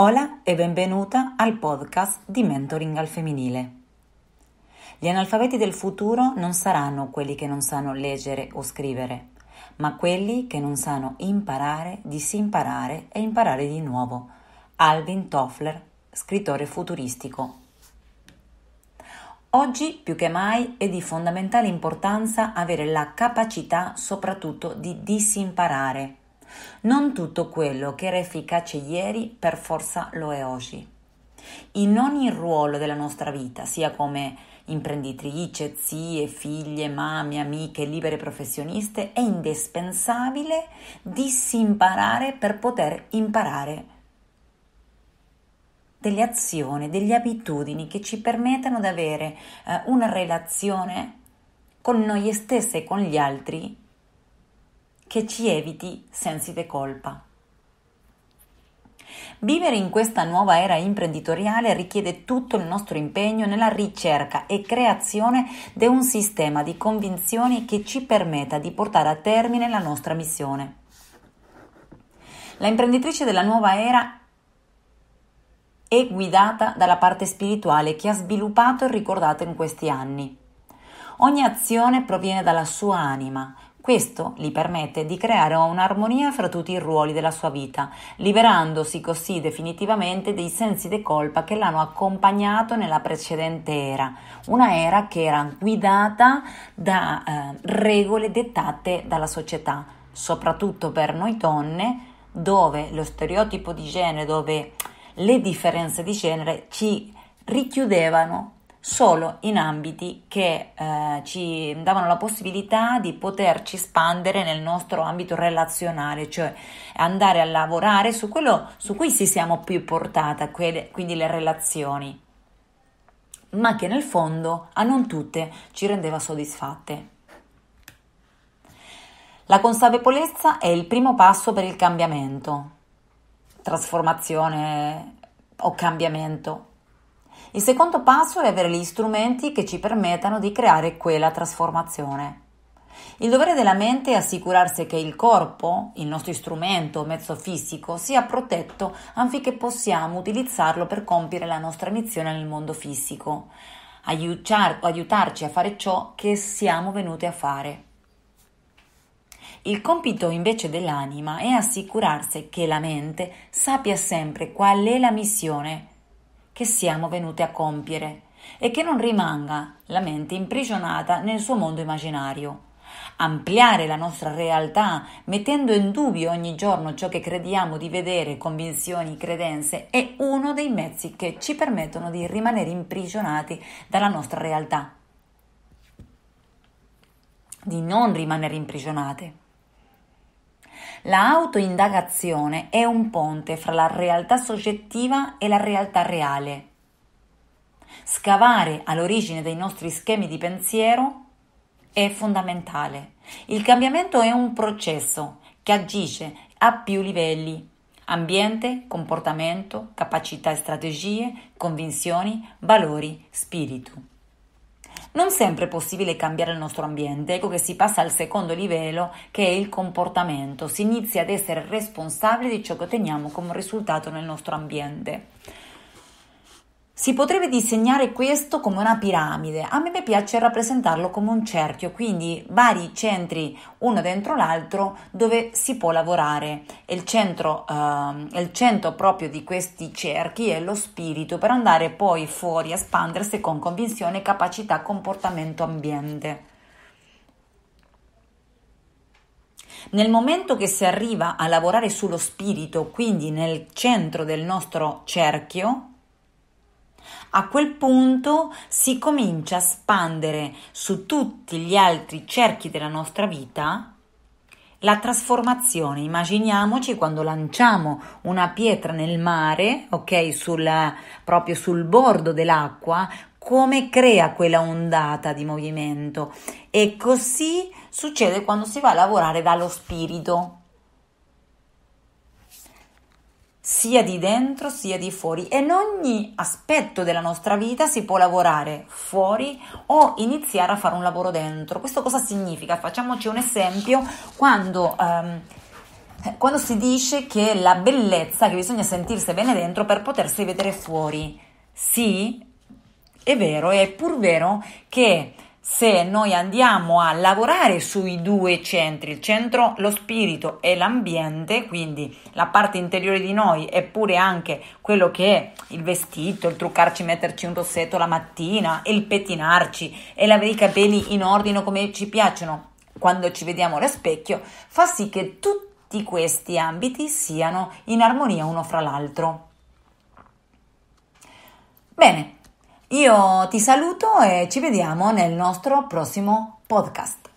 Hola e benvenuta al podcast di Mentoring al Femminile. Gli analfabeti del futuro non saranno quelli che non sanno leggere o scrivere, ma quelli che non sanno imparare, disimparare e imparare di nuovo. Alvin Toffler, scrittore futuristico. Oggi più che mai è di fondamentale importanza avere la capacità soprattutto di disimparare non tutto quello che era efficace ieri per forza lo è oggi. In ogni ruolo della nostra vita, sia come imprenditrice, zie, figlie, mamme, amiche, libere professioniste, è indispensabile disimparare per poter imparare delle azioni, delle abitudini che ci permettano di avere eh, una relazione con noi stesse e con gli altri che ci eviti sensi di colpa. Vivere in questa nuova era imprenditoriale richiede tutto il nostro impegno nella ricerca e creazione di un sistema di convinzioni che ci permetta di portare a termine la nostra missione. La imprenditrice della nuova era è guidata dalla parte spirituale che ha sviluppato e ricordato in questi anni. Ogni azione proviene dalla sua anima, questo gli permette di creare un'armonia fra tutti i ruoli della sua vita, liberandosi così definitivamente dei sensi di colpa che l'hanno accompagnato nella precedente era, una era che era guidata da eh, regole dettate dalla società, soprattutto per noi donne, dove lo stereotipo di genere, dove le differenze di genere ci richiudevano solo in ambiti che eh, ci davano la possibilità di poterci espandere nel nostro ambito relazionale, cioè andare a lavorare su quello su cui ci siamo più portata, quelle, quindi le relazioni, ma che nel fondo a non tutte ci rendeva soddisfatte. La consapevolezza è il primo passo per il cambiamento, trasformazione o cambiamento il secondo passo è avere gli strumenti che ci permettano di creare quella trasformazione. Il dovere della mente è assicurarsi che il corpo, il nostro strumento, o mezzo fisico, sia protetto affinché possiamo utilizzarlo per compiere la nostra missione nel mondo fisico, aiutar- aiutarci a fare ciò che siamo venuti a fare. Il compito invece dell'anima è assicurarsi che la mente sappia sempre qual è la missione che siamo venuti a compiere e che non rimanga la mente imprigionata nel suo mondo immaginario. Ampliare la nostra realtà, mettendo in dubbio ogni giorno ciò che crediamo di vedere, convinzioni, credenze, è uno dei mezzi che ci permettono di rimanere imprigionati dalla nostra realtà, di non rimanere imprigionate. La autoindagazione è un ponte fra la realtà soggettiva e la realtà reale. Scavare all'origine dei nostri schemi di pensiero è fondamentale. Il cambiamento è un processo che agisce a più livelli ambiente, comportamento, capacità e strategie, convinzioni, valori, spirito. Non sempre è possibile cambiare il nostro ambiente, ecco che si passa al secondo livello che è il comportamento, si inizia ad essere responsabili di ciò che otteniamo come risultato nel nostro ambiente. Si potrebbe disegnare questo come una piramide, a me piace rappresentarlo come un cerchio, quindi vari centri uno dentro l'altro dove si può lavorare. Il centro, eh, il centro proprio di questi cerchi è lo spirito per andare poi fuori, a espandersi con convinzione, capacità, comportamento, ambiente. Nel momento che si arriva a lavorare sullo spirito, quindi nel centro del nostro cerchio, a quel punto si comincia a spandere su tutti gli altri cerchi della nostra vita la trasformazione. Immaginiamoci quando lanciamo una pietra nel mare, ok, sul, proprio sul bordo dell'acqua, come crea quella ondata di movimento. E così succede quando si va a lavorare dallo spirito sia di dentro sia di fuori e in ogni aspetto della nostra vita si può lavorare fuori o iniziare a fare un lavoro dentro. Questo cosa significa? Facciamoci un esempio quando, ehm, quando si dice che la bellezza, che bisogna sentirsi bene dentro per potersi vedere fuori. Sì, è vero, è pur vero che se noi andiamo a lavorare sui due centri, il centro, lo spirito e l'ambiente, quindi la parte interiore di noi eppure anche quello che è il vestito, il truccarci, metterci un rossetto la mattina, il pettinarci e l'avere i capelli in ordine come ci piacciono quando ci vediamo allo specchio, fa sì che tutti questi ambiti siano in armonia uno fra l'altro. Bene, io ti saluto e ci vediamo nel nostro prossimo podcast.